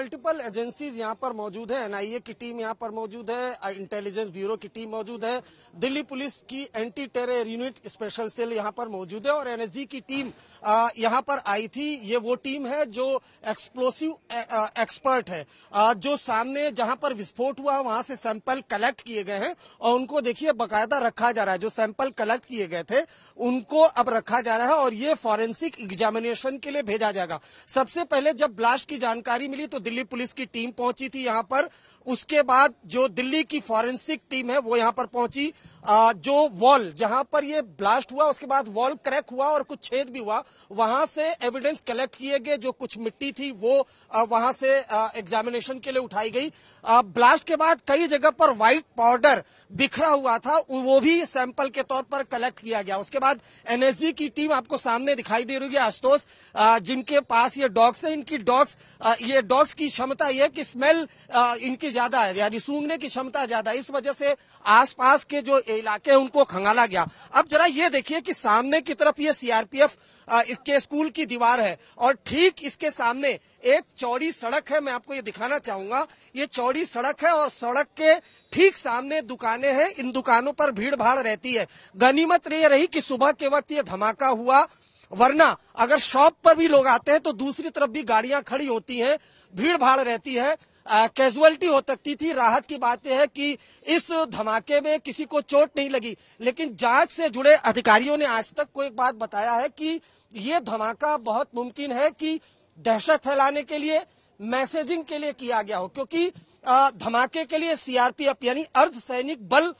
multiple agencies यहाँ पर मौजूद है एनआईए की टीम यहाँ पर मौजूद है इंटेलिजेंस ब्यूरो की टीम मौजूद है दिल्ली पुलिस की anti terror unit special cell यहाँ पर मौजूद है और एनएसजी की टीम यहाँ पर आई थी ये वो टीम है जो एक्सप्लोसिव एक्सपर्ट है जो सामने जहाँ पर विस्फोट हुआ वहां से सैंपल कलेक्ट किए गए हैं और उनको देखिए बाकायदा रखा जा रहा है जो सैंपल कलेक्ट किए गए थे उनको अब रखा जा रहा है और ये फॉरेंसिक एग्जामिनेशन के लिए भेजा जाएगा सबसे पहले जब ब्लास्ट की जानकारी मिली तो दिल्ली पुलिस की टीम पहुंची थी यहां पर उसके बाद जो दिल्ली की फॉरेंसिक टीम है वो यहाँ पर पहुंची जो वॉल जहां पर ये ब्लास्ट हुआ उसके बाद वॉल क्रैक हुआ और कुछ छेद भी हुआ वहां से एविडेंस कलेक्ट किए गए जो कुछ मिट्टी थी वो वहां से एग्जामिनेशन के लिए उठाई गई ब्लास्ट के बाद कई जगह पर व्हाइट पाउडर बिखरा हुआ था वो भी सैंपल के तौर पर कलेक्ट किया गया उसके बाद एनएसजी की टीम आपको सामने दिखाई दे रही है आशुतोष जिनके पास ये डॉग्स है इनकी डॉग्स ये डॉग्स की क्षमता यह कि स्मेल इनकी ज्यादा है यानी सूंघने की क्षमता ज्यादा है इस वजह से आसपास के जो इलाके हैं उनको खंगाला गया अब जरा ये देखिए कि सामने की तरफ ये सीआरपीएफ इसके स्कूल की दीवार है और ठीक इसके सामने एक चौड़ी सड़क है मैं आपको ये दिखाना चाहूंगा ये चौड़ी सड़क है और सड़क के ठीक सामने दुकानें हैं इन दुकानों पर भीड़ भाड़ रहती है गनीमत ये रही कि सुबह के वक्त ये धमाका हुआ वरना अगर शॉप पर भी लोग आते हैं तो दूसरी तरफ भी गाड़ियां खड़ी होती हैं भीड़ भाड़ रहती है कैजुअलिटी हो सकती थी राहत की बात यह है कि इस धमाके में किसी को चोट नहीं लगी लेकिन जांच से जुड़े अधिकारियों ने आज तक को एक बात बताया है कि ये धमाका बहुत मुमकिन है कि दहशत फैलाने के लिए मैसेजिंग के लिए किया गया हो क्योंकि धमाके के लिए सीआरपीएफ यानी अर्ध सैनिक बल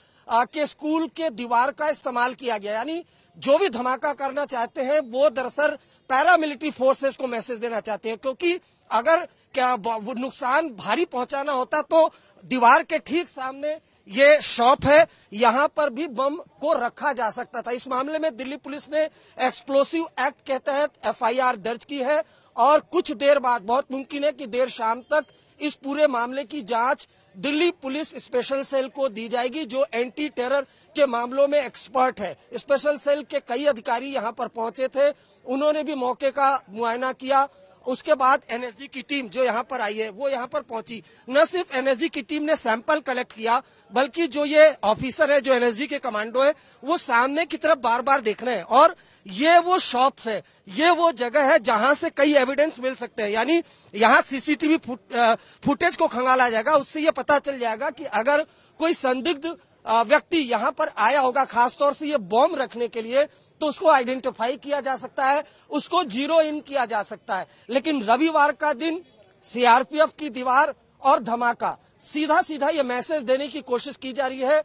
के स्कूल के दीवार का इस्तेमाल किया गया यानी जो भी धमाका करना चाहते हैं वो दरअसल पैरामिलिट्री फोर्सेस को मैसेज देना चाहते हैं क्योंकि अगर क्या नुकसान भारी पहुंचाना होता तो दीवार के ठीक सामने ये शॉप है यहाँ पर भी बम को रखा जा सकता था इस मामले में दिल्ली पुलिस ने एक्सप्लोसिव एक्ट के तहत एफआईआर दर्ज की है और कुछ देर बाद बहुत मुमकिन है कि देर शाम तक इस पूरे मामले की जांच दिल्ली पुलिस स्पेशल सेल को दी जाएगी जो एंटी टेरर के मामलों में एक्सपर्ट है स्पेशल सेल के कई अधिकारी यहाँ पर पहुंचे थे उन्होंने भी मौके का मुआयना किया उसके बाद एनएसजी की टीम जो यहाँ पर आई है वो यहाँ पर पहुंची न सिर्फ एनएसजी की टीम ने सैंपल कलेक्ट किया बल्कि जो ये ऑफिसर है जो एनएसजी के कमांडो है वो सामने की तरफ बार बार देख रहे हैं और ये वो शॉप्स है ये वो जगह है जहां से कई एविडेंस मिल सकते हैं यानी यहाँ सीसीटीवी फुट, फुटेज को खंगाला जाएगा उससे ये पता चल जाएगा कि अगर कोई संदिग्ध व्यक्ति यहाँ पर आया होगा खासतौर से ये बॉम्ब रखने के लिए तो उसको आइडेंटिफाई किया जा सकता है उसको जीरो इन किया जा सकता है लेकिन रविवार का दिन सीआरपीएफ की दीवार और धमाका सीधा सीधा ये मैसेज देने की कोशिश की जा रही है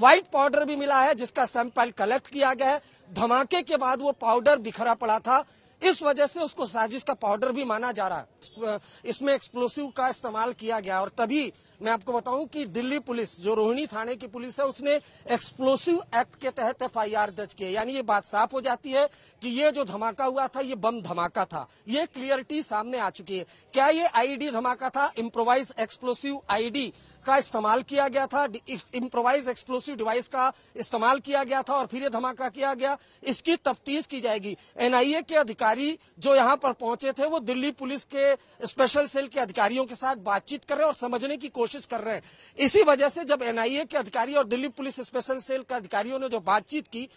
व्हाइट पाउडर भी मिला है जिसका सैंपल कलेक्ट किया गया है धमाके के बाद वो पाउडर बिखरा पड़ा था इस वजह से उसको साजिश का पाउडर भी माना जा रहा है इसमें एक्सप्लोसिव का इस्तेमाल किया गया और तभी मैं आपको बताऊं कि दिल्ली पुलिस जो रोहिणी थाने की पुलिस है उसने एक्सप्लोसिव एक्ट के तहत एफआईआर दर्ज किया यानी ये बात साफ हो जाती है कि ये जो धमाका हुआ था ये बम धमाका था ये क्लियरिटी सामने आ चुकी है क्या ये आईडी धमाका था इम्प्रोवाइज एक्सप्लोसिव आईडी का इस्तेमाल किया गया था इम्प्रोवाइज एक्सप्लोसिव डिवाइस का इस्तेमाल किया गया था और फिर ये धमाका किया गया इसकी तफ्तीश की जाएगी एनआईए के अधिकारी अधिकारी जो यहाँ पर पहुंचे थे वो दिल्ली पुलिस के स्पेशल सेल के अधिकारियों के साथ बातचीत कर रहे हैं और समझने की कोशिश कर रहे हैं इसी वजह से जब एनआईए के अधिकारी और दिल्ली पुलिस स्पेशल सेल के अधिकारियों ने जो बातचीत की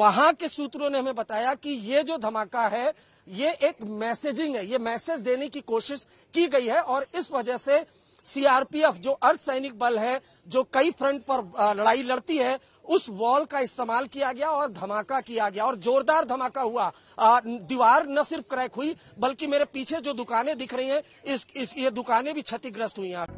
वहां के सूत्रों ने हमें बताया कि ये जो धमाका है ये एक मैसेजिंग है ये मैसेज देने की कोशिश की गई है और इस वजह से सीआरपीएफ जो अर्धसैनिक बल है जो कई फ्रंट पर लड़ाई लड़ती है उस वॉल का इस्तेमाल किया गया और धमाका किया गया और जोरदार धमाका हुआ आ, दीवार न सिर्फ क्रैक हुई बल्कि मेरे पीछे जो दुकानें दिख रही हैं इस, इस ये दुकानें भी क्षतिग्रस्त हुई हैं